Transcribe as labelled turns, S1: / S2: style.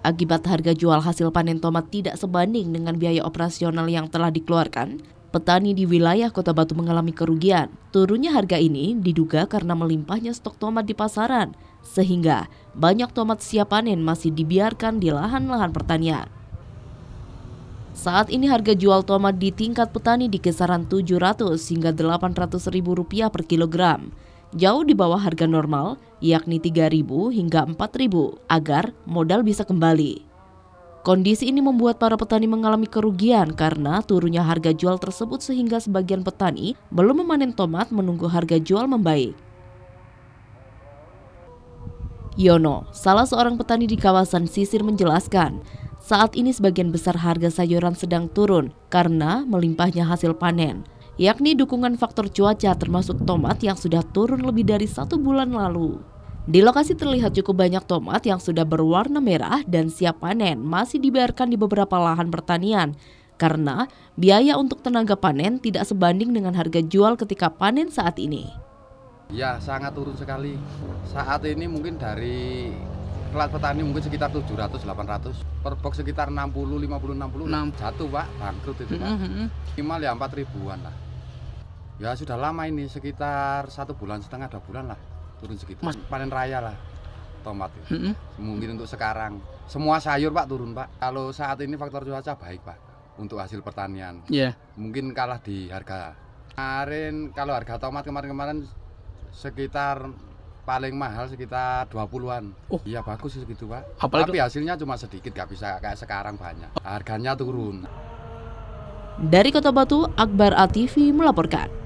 S1: Akibat harga jual hasil panen tomat tidak sebanding dengan biaya operasional yang telah dikeluarkan, petani di wilayah Kota Batu mengalami kerugian. Turunnya harga ini diduga karena melimpahnya stok tomat di pasaran, sehingga banyak tomat siap panen masih dibiarkan di lahan-lahan pertanian. Saat ini harga jual tomat di tingkat petani di kisaran 700 hingga 800 ribu rupiah per kilogram jauh di bawah harga normal yakni 3.000 hingga 4.000 agar modal bisa kembali. Kondisi ini membuat para petani mengalami kerugian karena turunnya harga jual tersebut sehingga sebagian petani belum memanen tomat menunggu harga jual membaik. Yono, salah seorang petani di kawasan Sisir menjelaskan, saat ini sebagian besar harga sayuran sedang turun karena melimpahnya hasil panen yakni dukungan faktor cuaca termasuk tomat yang sudah turun lebih dari satu bulan lalu. Di lokasi terlihat cukup banyak tomat yang sudah berwarna merah dan siap panen masih dibiarkan di beberapa lahan pertanian karena biaya untuk tenaga panen tidak sebanding dengan harga jual ketika panen saat ini.
S2: Ya, sangat turun sekali. Saat ini mungkin dari kelas petani mungkin sekitar 700 800 per box sekitar 60 50 60 satu pak bangkrut itu pak mm-hmm. minimal ya 4 ribuan lah Ya sudah lama ini sekitar satu bulan setengah dua bulan lah turun segitu. Mas. Panen raya lah tomat Mm -hmm. Mungkin untuk sekarang semua sayur pak turun pak. Kalau saat ini faktor cuaca baik pak untuk hasil pertanian. Yeah. Mungkin kalah di harga. Kemarin kalau harga tomat kemarin-kemarin sekitar paling mahal sekitar 20-an. Oh. Iya bagus sih segitu, Pak. Apalagi Tapi hasilnya cuma sedikit, gak bisa kayak sekarang banyak. Oh. Harganya turun.
S1: Dari Kota Batu, Akbar ATV melaporkan.